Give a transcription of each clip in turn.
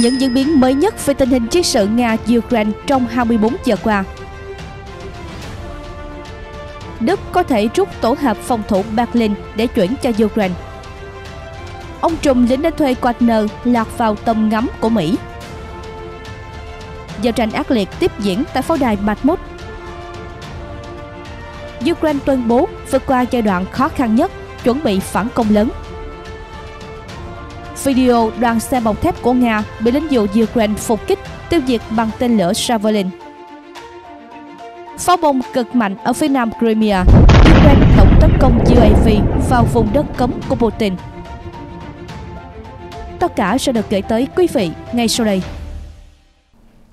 những diễn biến mới nhất về tình hình chiến sự Nga-Ukraine trong 24 giờ qua. Đức có thể rút tổ hợp phòng thủ Berlin để chuyển cho Ukraine. Ông trùm lính đánh thuê Wagner lọt vào tầm ngắm của Mỹ. Giao tranh ác liệt tiếp diễn tại pháo đài Bakhmut. Ukraine tuyên bố vượt qua giai đoạn khó khăn nhất, chuẩn bị phản công lớn. Video đoàn xe bọc thép của Nga bị lính dụ Ukraine phục kích, tiêu diệt bằng tên lửa Javelin. Pháo bông cực mạnh ở phía nam Crimea, Ukraine tổng tấn công UAV vào vùng đất cấm của Putin. Tất cả sẽ được gửi tới quý vị ngay sau đây.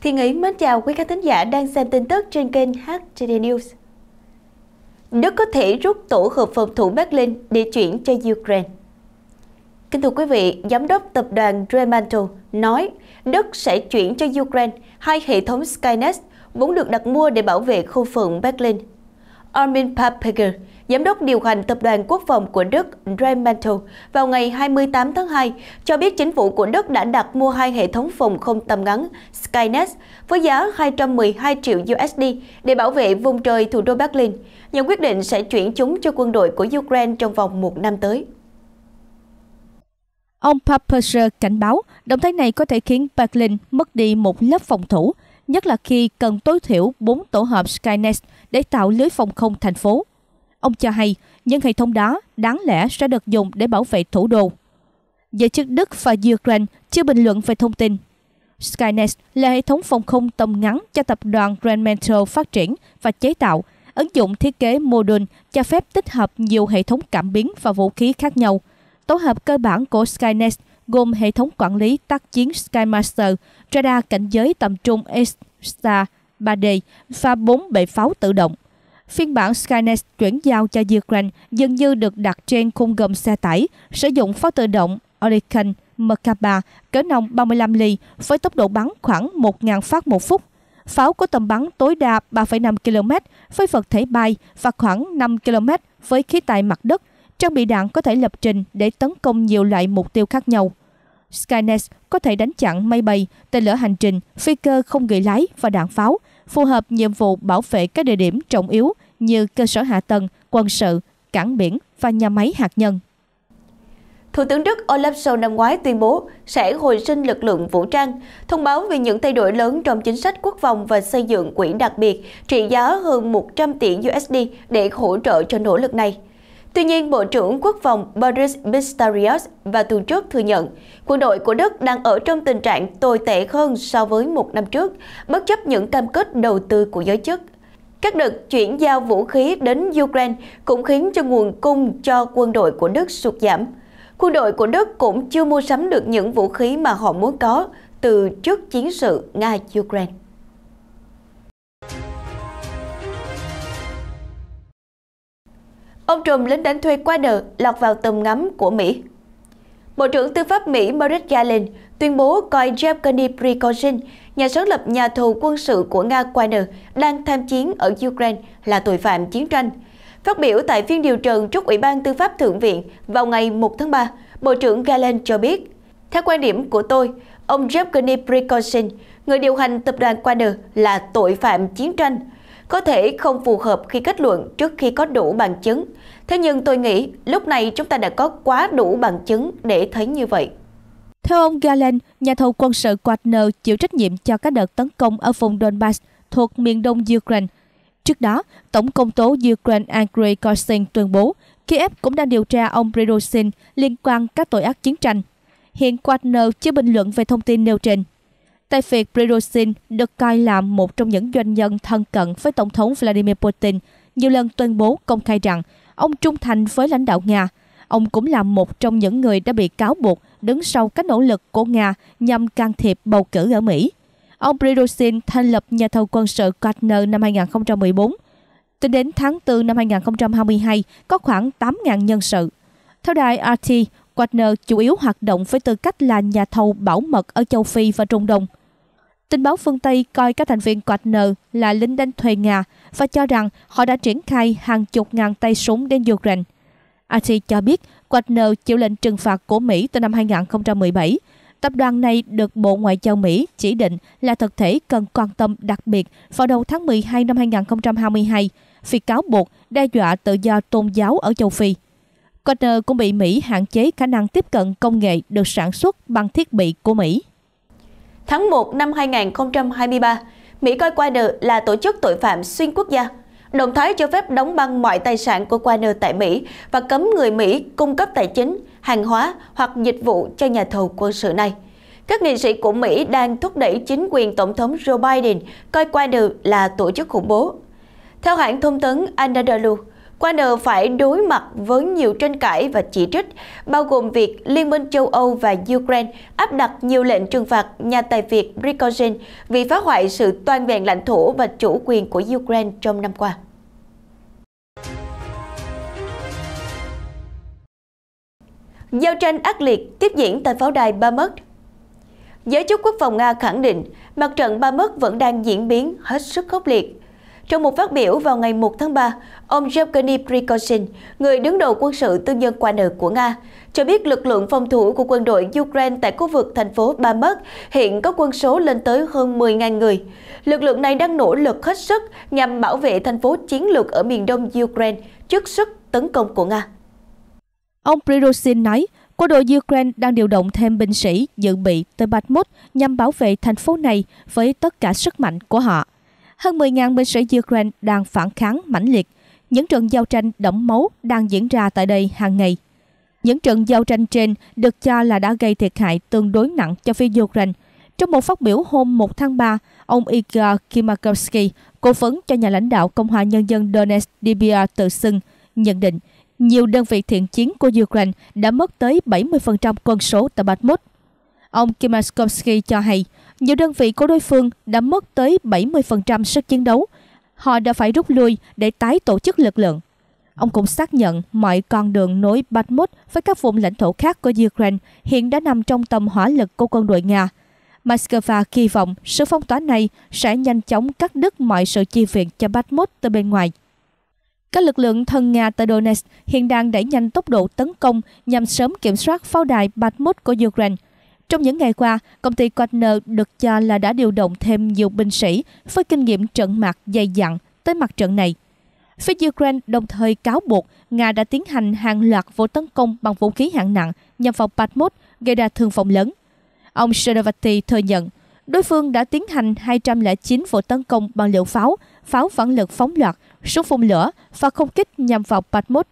Thiên Ý mến chào quý khán thính giả đang xem tin tức trên kênh HTD News. Đức có thể rút tổ hợp phòng thủ Berlin để chuyển cho Ukraine. Kính thưa quý vị, Giám đốc tập đoàn Remantle nói Đức sẽ chuyển cho Ukraine hai hệ thống Skynet vốn được đặt mua để bảo vệ khu phận Berlin. Armin Pappeger, Giám đốc điều hành Tập đoàn Quốc phòng của Đức Remantle vào ngày 28 tháng 2 cho biết chính phủ của Đức đã đặt mua hai hệ thống phòng không tầm ngắn Skynet với giá 212 triệu USD để bảo vệ vùng trời thủ đô Berlin. Nhà quyết định sẽ chuyển chúng cho quân đội của Ukraine trong vòng một năm tới. Ông Papager cảnh báo động thái này có thể khiến Berlin mất đi một lớp phòng thủ, nhất là khi cần tối thiểu 4 tổ hợp Skynet để tạo lưới phòng không thành phố. Ông cho hay những hệ thống đó đáng lẽ sẽ được dùng để bảo vệ thủ đô. Giới chức Đức và Ukraine chưa bình luận về thông tin. Skynet là hệ thống phòng không tầm ngắn cho tập đoàn Grand Mental phát triển và chế tạo, ứng dụng thiết kế mô đun cho phép tích hợp nhiều hệ thống cảm biến và vũ khí khác nhau – Tổ hợp cơ bản của Skynet gồm hệ thống quản lý tác chiến Skymaster, radar cảnh giới tầm trung ESA 3D và 4 bệ pháo tự động. Phiên bản Skynet chuyển giao cho Ukraine dường như được đặt trên khung gầm xe tải, sử dụng pháo tự động Oricon Merkaba cỡ nòng 35 ly với tốc độ bắn khoảng 1.000 phát một phút. Pháo có tầm bắn tối đa 3,5 km với vật thể bay và khoảng 5 km với khí tài mặt đất – trang bị đạn có thể lập trình để tấn công nhiều loại mục tiêu khác nhau. Skynet có thể đánh chặn máy bay, tên lửa hành trình, phi cơ không người lái và đạn pháo, phù hợp nhiệm vụ bảo vệ các địa điểm trọng yếu như cơ sở hạ tầng, quân sự, cảng biển và nhà máy hạt nhân. Thủ tướng Đức Olaf Scholz năm ngoái tuyên bố sẽ hồi sinh lực lượng vũ trang, thông báo về những thay đổi lớn trong chính sách quốc phòng và xây dựng quỹ đặc biệt trị giá hơn 100 tỷ USD để hỗ trợ cho nỗ lực này. Tuy nhiên, Bộ trưởng Quốc phòng Boris Pistorius và tuần trước thừa nhận quân đội của Đức đang ở trong tình trạng tồi tệ hơn so với một năm trước, bất chấp những cam kết đầu tư của giới chức. Các đợt chuyển giao vũ khí đến Ukraine cũng khiến cho nguồn cung cho quân đội của Đức sụt giảm. Quân đội của Đức cũng chưa mua sắm được những vũ khí mà họ muốn có từ trước chiến sự Nga-Ukraine. Ông trùm lính đánh thuê qua đợt lọt vào tầm ngắm của Mỹ. Bộ trưởng Tư pháp Mỹ Merrick Garland tuyên bố coi Yevgeny Prigozhin, nhà sáng lập nhà thù quân sự của Nga Wagner, đang tham chiến ở Ukraine là tội phạm chiến tranh. Phát biểu tại phiên điều trần trước Ủy ban Tư pháp Thượng viện vào ngày 1 tháng 3, Bộ trưởng Garland cho biết, theo quan điểm của tôi, ông Yevgeny Prigozhin, người điều hành tập đoàn Wagner là tội phạm chiến tranh, có thể không phù hợp khi kết luận trước khi có đủ bằng chứng. Thế nhưng tôi nghĩ lúc này chúng ta đã có quá đủ bằng chứng để thấy như vậy. Theo ông Galen, nhà thầu quân sự Wagner chịu trách nhiệm cho các đợt tấn công ở vùng Donbass thuộc miền đông Ukraine. Trước đó, Tổng công tố Ukraine Andrei Korsin tuyên bố Kiev cũng đang điều tra ông Prigozhin liên quan các tội ác chiến tranh. Hiện Wagner chưa bình luận về thông tin nêu trên. Tay Việt Prigozhin được coi là một trong những doanh nhân thân cận với Tổng thống Vladimir Putin, nhiều lần tuyên bố công khai rằng ông trung thành với lãnh đạo Nga. Ông cũng là một trong những người đã bị cáo buộc đứng sau các nỗ lực của Nga nhằm can thiệp bầu cử ở Mỹ. Ông Prigozhin thành lập nhà thầu quân sự Wagner năm 2014. Tính đến tháng 4 năm 2022, có khoảng 8.000 nhân sự. Theo đài RT, Wagner chủ yếu hoạt động với tư cách là nhà thầu bảo mật ở châu Phi và Trung Đông. Tin báo phương Tây coi các thành viên Wagner là lính đánh thuê Nga và cho rằng họ đã triển khai hàng chục ngàn tay súng đến Ukraine. ATI cho biết Wagner chịu lệnh trừng phạt của Mỹ từ năm 2017. Tập đoàn này được Bộ Ngoại giao Mỹ chỉ định là thực thể cần quan tâm đặc biệt vào đầu tháng 12 năm 2022 vì cáo buộc đe dọa tự do tôn giáo ở châu Phi. Conner cũng bị Mỹ hạn chế khả năng tiếp cận công nghệ được sản xuất bằng thiết bị của Mỹ. Tháng 1 năm 2023, Mỹ coi Quaner là tổ chức tội phạm xuyên quốc gia. đồng thái cho phép đóng băng mọi tài sản của Quaner tại Mỹ và cấm người Mỹ cung cấp tài chính, hàng hóa hoặc dịch vụ cho nhà thầu quân sự này. Các nghị sĩ của Mỹ đang thúc đẩy chính quyền Tổng thống Joe Biden coi Quaner là tổ chức khủng bố. Theo hãng thông tấn Anadolu, Warner phải đối mặt với nhiều tranh cãi và chỉ trích, bao gồm việc Liên minh châu Âu và Ukraine áp đặt nhiều lệnh trừng phạt nhà tài Việt Prigozhin vì phá hoại sự toàn vẹn lãnh thổ và chủ quyền của Ukraine trong năm qua. Giao tranh ác liệt tiếp diễn tại pháo đài Bamus. Giới chức quốc phòng Nga khẳng định mặt trận Bamus vẫn đang diễn biến hết sức khốc liệt. Trong một phát biểu vào ngày 1 tháng 3, ông Yevgeny Prigozhin, người đứng đầu quân sự tư nhân Wagner của Nga, cho biết lực lượng phòng thủ của quân đội Ukraine tại khu vực thành phố Bamak hiện có quân số lên tới hơn 10.000 người. Lực lượng này đang nỗ lực hết sức nhằm bảo vệ thành phố chiến lược ở miền đông Ukraine trước sức tấn công của Nga. Ông Prigozhin nói, quân đội Ukraine đang điều động thêm binh sĩ dự bị tới Bakhmut nhằm bảo vệ thành phố này với tất cả sức mạnh của họ hơn 10.000 binh sĩ Ukraine đang phản kháng mãnh liệt. Những trận giao tranh đẫm máu đang diễn ra tại đây hàng ngày. Những trận giao tranh trên được cho là đã gây thiệt hại tương đối nặng cho phía Ukraine. Trong một phát biểu hôm 1 tháng 3, ông Igor Kimakovsky, cố vấn cho nhà lãnh đạo Cộng hòa Nhân dân Donetsk DBR tự xưng, nhận định nhiều đơn vị thiện chiến của Ukraine đã mất tới 70% quân số tại Bakhmut. Ông Kimakovsky cho hay, nhiều đơn vị của đối phương đã mất tới 70% sức chiến đấu. Họ đã phải rút lui để tái tổ chức lực lượng. Ông cũng xác nhận mọi con đường nối Bakhmut với các vùng lãnh thổ khác của Ukraine hiện đã nằm trong tầm hỏa lực của quân đội Nga. Moscow kỳ vọng sự phong tỏa này sẽ nhanh chóng cắt đứt mọi sự chi viện cho Bakhmut từ bên ngoài. Các lực lượng thân Nga tại Donetsk hiện đang đẩy nhanh tốc độ tấn công nhằm sớm kiểm soát pháo đài Bakhmut của Ukraine – trong những ngày qua, công ty Quatner được cho là đã điều động thêm nhiều binh sĩ với kinh nghiệm trận mặt dày dặn tới mặt trận này. Phía Ukraine đồng thời cáo buộc Nga đã tiến hành hàng loạt vụ tấn công bằng vũ khí hạng nặng nhằm vào Bakhmut gây ra thương vong lớn. Ông Sherovati thừa nhận đối phương đã tiến hành 209 vụ tấn công bằng liệu pháo, pháo phản lực phóng loạt, súng phun lửa và không kích nhằm vào Bakhmut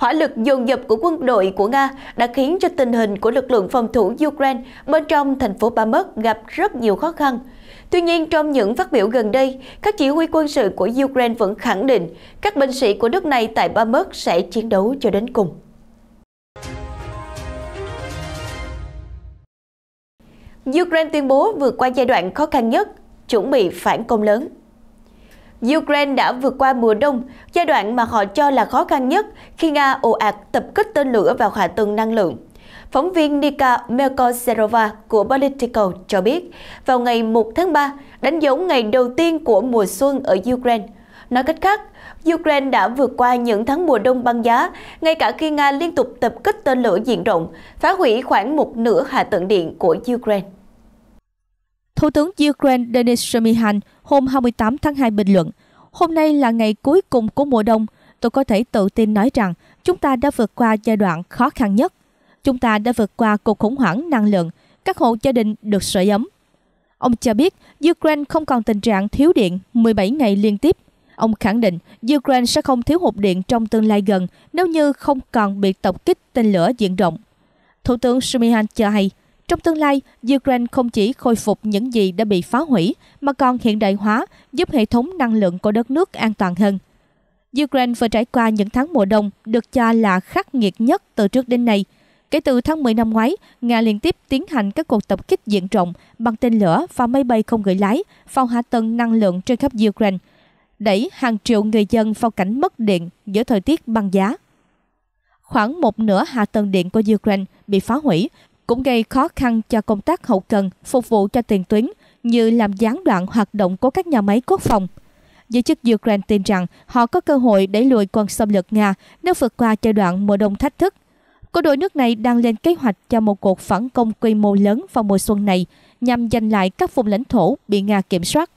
hỏa lực dồn dập của quân đội của Nga đã khiến cho tình hình của lực lượng phòng thủ Ukraine bên trong thành phố Bamus gặp rất nhiều khó khăn. Tuy nhiên, trong những phát biểu gần đây, các chỉ huy quân sự của Ukraine vẫn khẳng định các binh sĩ của nước này tại Bamus sẽ chiến đấu cho đến cùng. Ukraine tuyên bố vượt qua giai đoạn khó khăn nhất, chuẩn bị phản công lớn. Ukraine đã vượt qua mùa đông, giai đoạn mà họ cho là khó khăn nhất khi Nga ồ ạt tập kích tên lửa vào hạ tầng năng lượng. Phóng viên Nika Melkoserova của Politico cho biết, vào ngày 1 tháng 3, đánh dấu ngày đầu tiên của mùa xuân ở Ukraine. Nói cách khác, Ukraine đã vượt qua những tháng mùa đông băng giá, ngay cả khi Nga liên tục tập kích tên lửa diện rộng, phá hủy khoảng một nửa hạ tầng điện của Ukraine. Thủ tướng Ukraine Denis Shmihan hôm 28 tháng 2 bình luận Hôm nay là ngày cuối cùng của mùa đông, tôi có thể tự tin nói rằng chúng ta đã vượt qua giai đoạn khó khăn nhất. Chúng ta đã vượt qua cuộc khủng hoảng năng lượng, các hộ gia đình được sưởi ấm. Ông cho biết Ukraine không còn tình trạng thiếu điện 17 ngày liên tiếp. Ông khẳng định Ukraine sẽ không thiếu hụt điện trong tương lai gần nếu như không còn bị tập kích tên lửa diện rộng. Thủ tướng Shumihan cho hay trong tương lai, Ukraine không chỉ khôi phục những gì đã bị phá hủy, mà còn hiện đại hóa, giúp hệ thống năng lượng của đất nước an toàn hơn. Ukraine vừa trải qua những tháng mùa đông được cho là khắc nghiệt nhất từ trước đến nay. Kể từ tháng 10 năm ngoái, Nga liên tiếp tiến hành các cuộc tập kích diện rộng bằng tên lửa và máy bay không người lái vào hạ tầng năng lượng trên khắp Ukraine, đẩy hàng triệu người dân vào cảnh mất điện giữa thời tiết băng giá. Khoảng một nửa hạ tầng điện của Ukraine bị phá hủy, cũng gây khó khăn cho công tác hậu cần phục vụ cho tiền tuyến như làm gián đoạn hoạt động của các nhà máy quốc phòng. Giới chức Ukraine tin rằng họ có cơ hội đẩy lùi quân xâm lược Nga nếu vượt qua giai đoạn mùa đông thách thức. Quân đội nước này đang lên kế hoạch cho một cuộc phản công quy mô lớn vào mùa xuân này nhằm giành lại các vùng lãnh thổ bị Nga kiểm soát.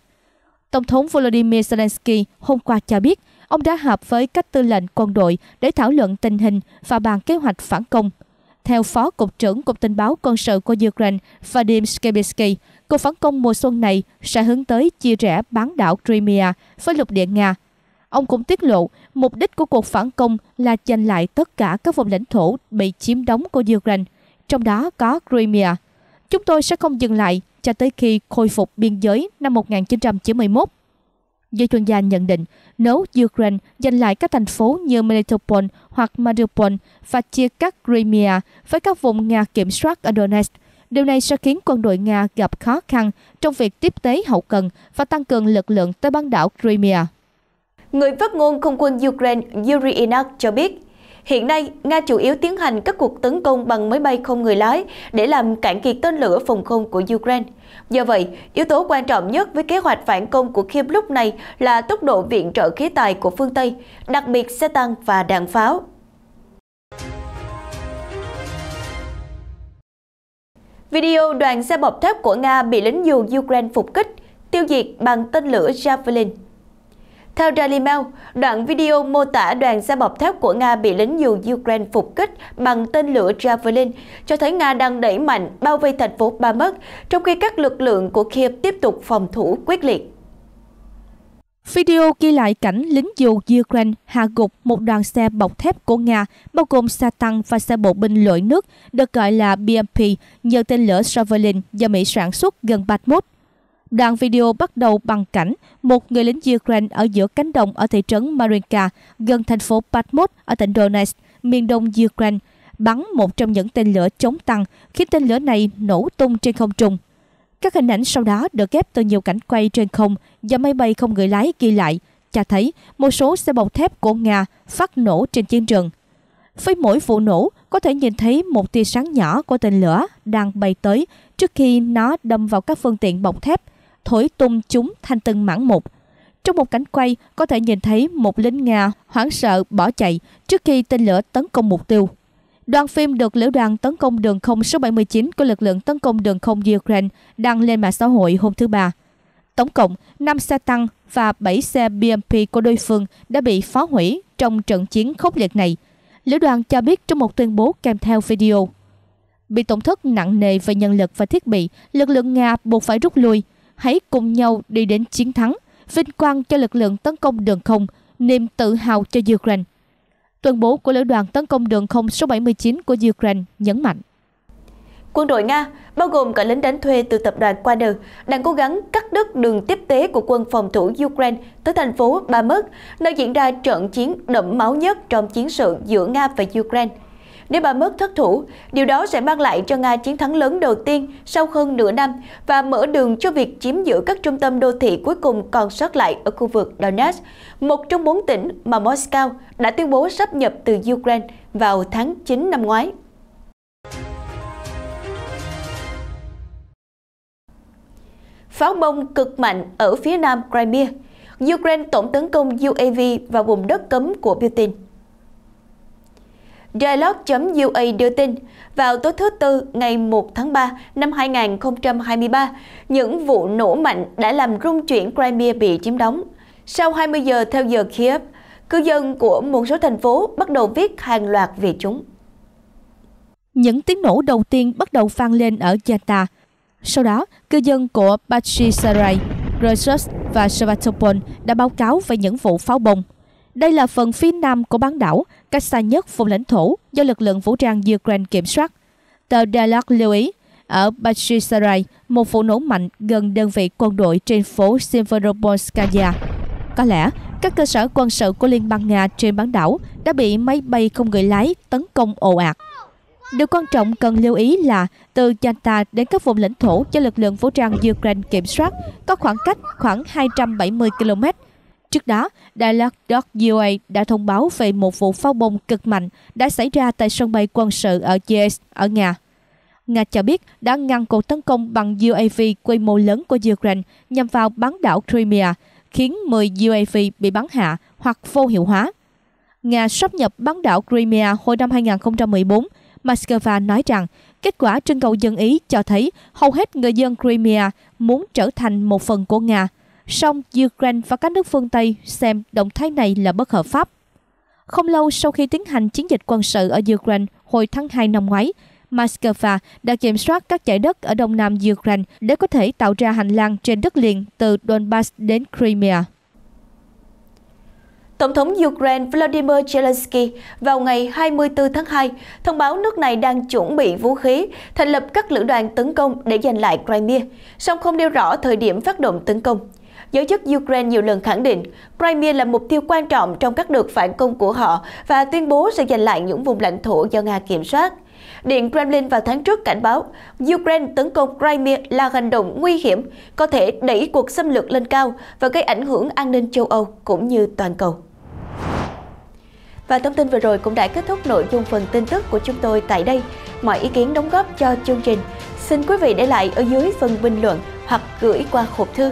Tổng thống Volodymyr Zelensky hôm qua cho biết ông đã họp với các tư lệnh quân đội để thảo luận tình hình và bàn kế hoạch phản công – theo Phó Cục trưởng Cục Tình báo Quân sự của Ukraine Vadim Skibitsky, cuộc phản công mùa xuân này sẽ hướng tới chia rẽ bán đảo Crimea với lục địa Nga. Ông cũng tiết lộ mục đích của cuộc phản công là giành lại tất cả các vùng lãnh thổ bị chiếm đóng của Ukraine, trong đó có Crimea. Chúng tôi sẽ không dừng lại cho tới khi khôi phục biên giới năm 1991. Giới chuyên gia nhận định, nếu Ukraine giành lại các thành phố như Melitopol hoặc Mariupol và chia cắt Crimea với các vùng Nga kiểm soát ở Donetsk, điều này sẽ khiến quân đội Nga gặp khó khăn trong việc tiếp tế hậu cần và tăng cường lực lượng tới bán đảo Crimea. Người phát ngôn không quân Ukraine Yuri Inak cho biết, Hiện nay, Nga chủ yếu tiến hành các cuộc tấn công bằng máy bay không người lái để làm cản kiệt tên lửa phòng không của Ukraine. Do vậy, yếu tố quan trọng nhất với kế hoạch phản công của Kiev lúc này là tốc độ viện trợ khí tài của phương Tây, đặc biệt xe tăng và đạn pháo. Video đoàn xe bọc thép của Nga bị lính dù Ukraine phục kích, tiêu diệt bằng tên lửa Javelin. Theo Daily Mail, đoạn video mô tả đoàn xe bọc thép của Nga bị lính dù Ukraine phục kích bằng tên lửa Javelin cho thấy Nga đang đẩy mạnh bao vây thành phố Bamak, trong khi các lực lượng của Kiev tiếp tục phòng thủ quyết liệt. Video ghi lại cảnh lính dù Ukraine hạ gục một đoàn xe bọc thép của Nga, bao gồm xe tăng và xe bộ binh loại nước, được gọi là BMP, nhờ tên lửa Javelin do Mỹ sản xuất gần Bakhmut Đoạn video bắt đầu bằng cảnh một người lính Ukraine ở giữa cánh đồng ở thị trấn Marinka gần thành phố Patmos ở tỉnh Donetsk, miền đông Ukraine, bắn một trong những tên lửa chống tăng khiến tên lửa này nổ tung trên không trung. Các hình ảnh sau đó được ghép từ nhiều cảnh quay trên không và máy bay không người lái ghi lại, cho thấy một số xe bọc thép của Nga phát nổ trên chiến trường. Với mỗi vụ nổ, có thể nhìn thấy một tia sáng nhỏ của tên lửa đang bay tới trước khi nó đâm vào các phương tiện bọc thép thổi tung chúng thanh tân mảng một. Trong một cảnh quay, có thể nhìn thấy một lính Nga hoảng sợ bỏ chạy trước khi tên lửa tấn công mục tiêu. Đoàn phim được Lữ đoàn tấn công đường không số 79 của lực lượng tấn công đường không Ukraine đăng lên mạng xã hội hôm thứ Ba. Tổng cộng 5 xe tăng và 7 xe BMP của đối phương đã bị phá hủy trong trận chiến khốc liệt này. Lữ đoàn cho biết trong một tuyên bố kèm theo video. Bị tổn thất nặng nề về nhân lực và thiết bị, lực lượng Nga buộc phải rút lui – hãy cùng nhau đi đến chiến thắng, vinh quang cho lực lượng tấn công đường không, niềm tự hào cho Ukraine. Tuyên bố của Lữ đoàn tấn công đường không số 79 của Ukraine nhấn mạnh. Quân đội Nga, bao gồm cả lính đánh thuê từ tập đoàn Wagner, đang cố gắng cắt đứt đường tiếp tế của quân phòng thủ Ukraine tới thành phố Bamus, nơi diễn ra trận chiến đẫm máu nhất trong chiến sự giữa Nga và Ukraine nếu bà mất thất thủ. Điều đó sẽ mang lại cho Nga chiến thắng lớn đầu tiên sau hơn nửa năm và mở đường cho việc chiếm giữ các trung tâm đô thị cuối cùng còn sót lại ở khu vực Donetsk, một trong bốn tỉnh mà Moscow đã tuyên bố sắp nhập từ Ukraine vào tháng 9 năm ngoái. Pháo bông cực mạnh ở phía nam Crimea Ukraine tổng tấn công UAV vào vùng đất cấm của Putin. Dialog.ua đưa tin, vào tối thứ Tư ngày 1 tháng 3 năm 2023, những vụ nổ mạnh đã làm rung chuyển Crimea bị chiếm đóng. Sau 20 giờ theo giờ Kiev, cư dân của một số thành phố bắt đầu viết hàng loạt về chúng. Những tiếng nổ đầu tiên bắt đầu vang lên ở Yalta. Sau đó, cư dân của Bachysaray, Rosos và Sevastopol đã báo cáo về những vụ pháo bông. Đây là phần phía nam của bán đảo, cách xa nhất vùng lãnh thổ do lực lượng vũ trang Ukraine kiểm soát. Tờ Dalat lưu ý, ở Bachisarai, một vụ nổ mạnh gần đơn vị quân đội trên phố Severodonskaya. Có lẽ, các cơ sở quân sự của Liên bang Nga trên bán đảo đã bị máy bay không người lái tấn công ồ ạt. Điều quan trọng cần lưu ý là từ Yalta đến các vùng lãnh thổ do lực lượng vũ trang Ukraine kiểm soát có khoảng cách khoảng 270 km, Trước đó, Đài Loan .UA đã thông báo về một vụ pháo bông cực mạnh đã xảy ra tại sân bay quân sự ở Yes ở Nga. Nga cho biết đã ngăn cuộc tấn công bằng UAV quy mô lớn của Ukraine nhằm vào bán đảo Crimea, khiến 10 UAV bị bắn hạ hoặc vô hiệu hóa. Nga sắp nhập bán đảo Crimea hồi năm 2014. Moscow nói rằng kết quả trưng cầu dân Ý cho thấy hầu hết người dân Crimea muốn trở thành một phần của Nga – song Ukraine và các nước phương Tây xem động thái này là bất hợp pháp. Không lâu sau khi tiến hành chiến dịch quân sự ở Ukraine hồi tháng 2 năm ngoái, Moscow đã kiểm soát các giải đất ở đông nam Ukraine để có thể tạo ra hành lang trên đất liền từ Donbass đến Crimea. Tổng thống Ukraine Vladimir Zelensky vào ngày 24 tháng 2 thông báo nước này đang chuẩn bị vũ khí, thành lập các lữ đoàn tấn công để giành lại Crimea, song không nêu rõ thời điểm phát động tấn công. Giới chức Ukraine nhiều lần khẳng định Crimea là mục tiêu quan trọng trong các đợt phản công của họ và tuyên bố sẽ giành lại những vùng lãnh thổ do Nga kiểm soát. Điện Kremlin vào tháng trước cảnh báo Ukraine tấn công Crimea là hành động nguy hiểm, có thể đẩy cuộc xâm lược lên cao và gây ảnh hưởng an ninh châu Âu cũng như toàn cầu. Và thông tin vừa rồi cũng đã kết thúc nội dung phần tin tức của chúng tôi tại đây. Mọi ý kiến đóng góp cho chương trình, xin quý vị để lại ở dưới phần bình luận hoặc gửi qua hộp thư